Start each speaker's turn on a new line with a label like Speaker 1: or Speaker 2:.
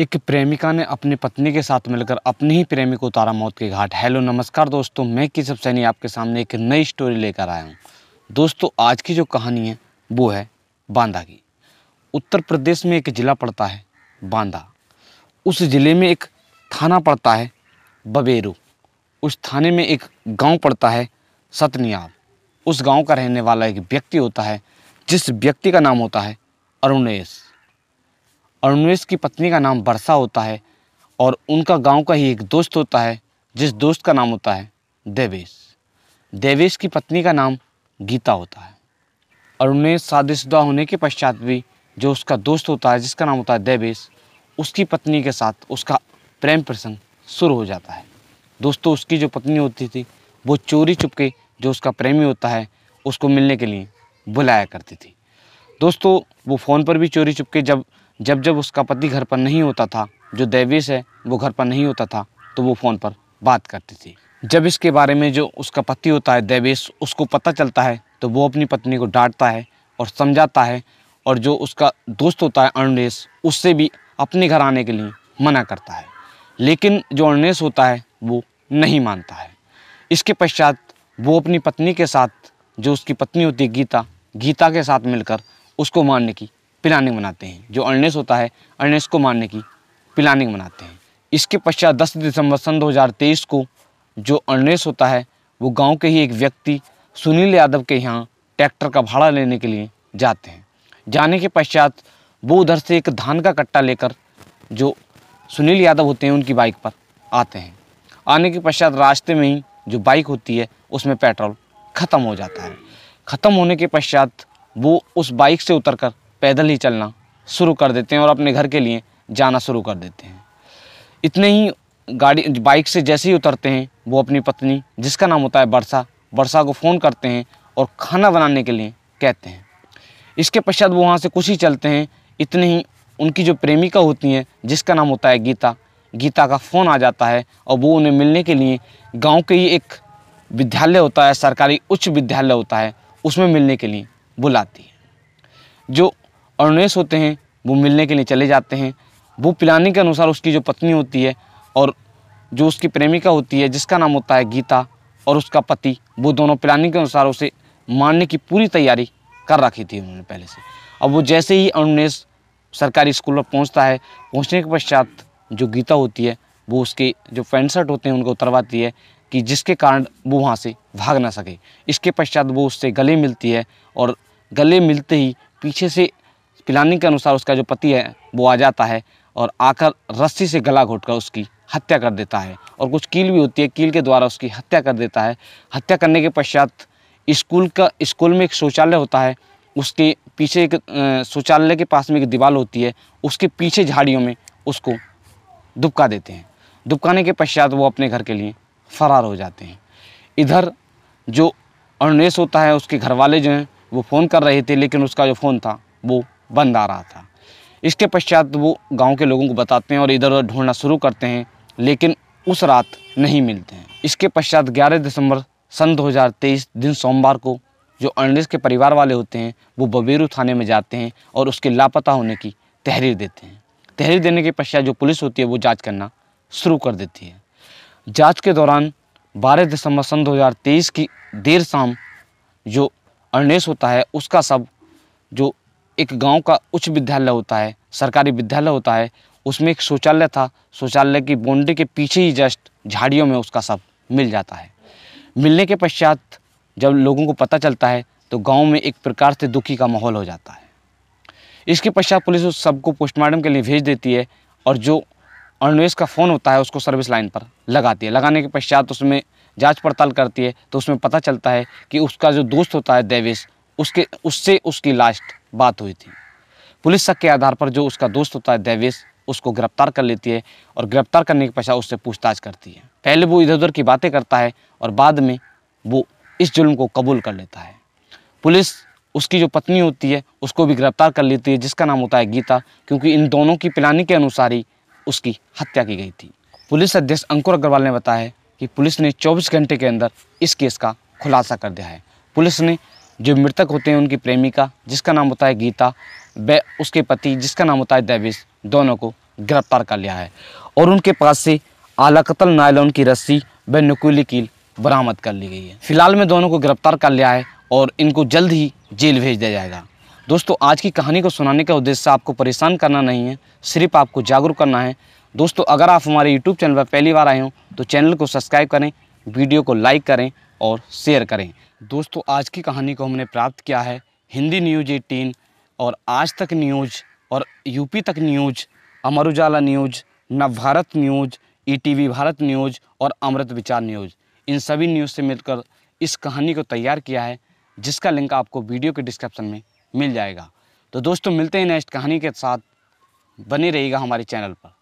Speaker 1: एक प्रेमिका ने अपने पत्नी के साथ मिलकर अपने ही प्रेमी को उतारा मौत के घाट हेलो नमस्कार दोस्तों मैं केशव सैनी आपके सामने एक नई स्टोरी लेकर आया हूँ दोस्तों आज की जो कहानी है वो है बांदा की उत्तर प्रदेश में एक ज़िला पड़ता है बांदा उस ज़िले में एक थाना पड़ता है बबेरू उस थाने में एक गाँव पड़ता है सतनियाब उस गाँव का रहने वाला एक व्यक्ति होता है जिस व्यक्ति का नाम होता है अरुणेश और उन्वेश की पत्नी का नाम वर्षा होता है और उनका गांव का ही एक दोस्त होता है जिस दोस्त का नाम होता है देवेश देवेश की पत्नी का नाम गीता होता है और उन्हें शादीशुदा होने के पश्चात भी जो उसका दोस्त होता है जिसका नाम होता है देवेश उसकी पत्नी के साथ उसका प्रेम प्रसंग शुरू हो जाता है दोस्तों उसकी जो पत्नी होती थी वो चोरी चुपके जो उसका प्रेमी होता है उसको मिलने के लिए बुलाया करती थी दोस्तों वो फ़ोन पर भी चोरी चुपके जब जब जब उसका पति घर पर नहीं होता था जो देवेश है वो घर पर नहीं होता था तो वो फ़ोन पर बात करती थी जब इसके बारे में जो उसका पति होता है देवेश उसको पता चलता है तो वो अपनी पत्नी को डांटता है और समझाता है और जो उसका दोस्त होता है अरुणेश उससे भी अपने घर आने के लिए मना करता है लेकिन जो अरुणेश होता है वो नहीं मानता है इसके पश्चात वो अपनी पत्नी के साथ जो उसकी पत्नी होती है गीता गीता के साथ मिलकर उसको मारने की प्लानिंग बनाते हैं जो अल्नेस होता है अल्नेस को मारने की प्लानिंग बनाते हैं इसके पश्चात दस दिसंबर सन दो को जो अल्नेस होता है वो गाँव के ही एक व्यक्ति सुनील यादव के यहाँ ट्रैक्टर का भाड़ा लेने के लिए जाते हैं जाने के पश्चात वो उधर से एक धान का कट्टा लेकर जो सुनील यादव होते हैं उनकी बाइक पर आते हैं आने के पश्चात रास्ते में ही जो बाइक होती है उसमें पेट्रोल ख़त्म हो जाता है ख़त्म होने के पश्चात वो उस बाइक से उतरकर पैदल ही चलना शुरू कर देते हैं और अपने घर के लिए जाना शुरू कर देते हैं इतने ही गाड़ी बाइक से जैसे ही उतरते हैं वो अपनी पत्नी जिसका नाम होता है वर्षा वर्षा को फ़ोन करते हैं और खाना बनाने के लिए कहते हैं इसके पश्चात वो वहाँ से कुछ ही चलते हैं इतने ही उनकी जो प्रेमिका होती हैं जिसका नाम होता है गीता गीता का फ़ोन आ जाता है और वो उन्हें मिलने के लिए गांव के ही एक विद्यालय होता है सरकारी उच्च विद्यालय होता है उसमें मिलने के लिए बुलाती है जो अरुणेश होते हैं वो मिलने के लिए चले जाते हैं वो प्लानिंग के अनुसार उसकी जो पत्नी होती है और जो उसकी प्रेमिका होती है जिसका नाम होता है गीता और उसका पति वो दोनों प्लानिंग के अनुसार उसे मारने की पूरी तैयारी कर रखी थी उन्होंने पहले से अब वो जैसे ही अरुणेश सरकारी स्कूल पर पहुंचता है पहुंचने के पश्चात जो गीता होती है वो उसके जो पैंट शर्ट होते हैं उनको उतरवाती है कि जिसके कारण वो वहाँ से भाग ना सके इसके पश्चात वो उससे गले मिलती है और गले मिलते ही पीछे से प्लानिंग के अनुसार उसका जो पति है वो आ जाता है और आकर रस्सी से गला घोटकर उसकी हत्या कर देता है और कुछ कील भी होती है कील के द्वारा उसकी हत्या कर देता है हत्या करने के पश्चात स्कूल का स्कूल में एक शौचालय होता है उसके पीछे एक शौचालय के पास में एक दीवार होती है उसके पीछे झाड़ियों में उसको दुबका देते हैं दुबकाने के पश्चात वो अपने घर के लिए फरार हो जाते हैं इधर जो अरुणेश होता है उसके घर वाले जो हैं वो फ़ोन कर रहे थे लेकिन उसका जो फ़ोन था वो बंद आ रहा था इसके पश्चात वो गांव के लोगों को बताते हैं और इधर उधर ढूंढना शुरू करते हैं लेकिन उस रात नहीं मिलते हैं इसके पश्चात 11 दिसंबर सन 2023 दिन सोमवार को जो अर्नेस के परिवार वाले होते हैं वो बबेरू थाने में जाते हैं और उसके लापता होने की तहरीर देते हैं तहरीर देने के पश्चात जो पुलिस होती है वो जाँच करना शुरू कर देती है जाँच के दौरान बारह दिसंबर सन दो की देर शाम जो अर्णेश होता है उसका सब जो एक गांव का उच्च विद्यालय होता है सरकारी विद्यालय होता है उसमें एक शौचालय था शौचालय की बाउंड्री के पीछे ही जस्ट झाड़ियों में उसका सब मिल जाता है मिलने के पश्चात जब लोगों को पता चलता है तो गांव में एक प्रकार से दुखी का माहौल हो जाता है इसके पश्चात पुलिस उस सबको पोस्टमार्टम के लिए भेज देती है और जो अनवेश का फ़ोन होता है उसको सर्विस लाइन पर लगाती है लगाने के पश्चात उसमें जांच पड़ताल करती है तो उसमें पता चलता है कि उसका जो दोस्त होता है देवेश उसके उससे उसकी लास्ट बात हुई थी पुलिस शक के आधार पर जो उसका दोस्त होता है देवेश उसको गिरफ्तार कर लेती है और गिरफ्तार करने के पश्चात उससे पूछताछ करती है पहले वो इधर उधर की बातें करता है और बाद में वो इस जुल्म को कबूल कर लेता है पुलिस उसकी जो पत्नी होती है उसको भी गिरफ्तार कर लेती है जिसका नाम होता है गीता क्योंकि इन दोनों की प्लानिंग के अनुसार ही उसकी हत्या की गई थी पुलिस अध्यक्ष अंकुर अग्रवाल ने बताया कि पुलिस ने 24 घंटे के अंदर इस केस का खुलासा कर दिया है पुलिस ने जो मृतक होते हैं उनकी प्रेमिका जिसका नाम होता है गीता व उसके पति जिसका नाम होता है दैविस दोनों को गिरफ्तार कर लिया है और उनके पास से आला कतल नायलॉन की रस्सी व नकुली कील बरामद कर ली गई है फिलहाल में दोनों को गिरफ्तार कर लिया है और इनको जल्द ही जेल भेज दिया जाएगा दोस्तों आज की कहानी को सुनाने का उद्देश्य आपको परेशान करना नहीं है सिर्फ आपको जागरूक करना है दोस्तों अगर आप हमारे यूट्यूब चैनल पर पहली बार आए हों तो चैनल को सब्सक्राइब करें वीडियो को लाइक करें और शेयर करें दोस्तों आज की कहानी को हमने प्राप्त किया है हिंदी न्यूज एटीन और आज तक न्यूज और यूपी तक news Amar Ujala news Navbharat news ETV e Bharat news और अमृत विचार न्यूज इन सभी न्यूज़ से मिलकर इस कहानी को तैयार किया है जिसका लिंक आपको वीडियो के डिस्क्रिप्शन में मिल जाएगा तो दोस्तों मिलते हैं नेक्स्ट कहानी के साथ बने रहेगा हमारे चैनल पर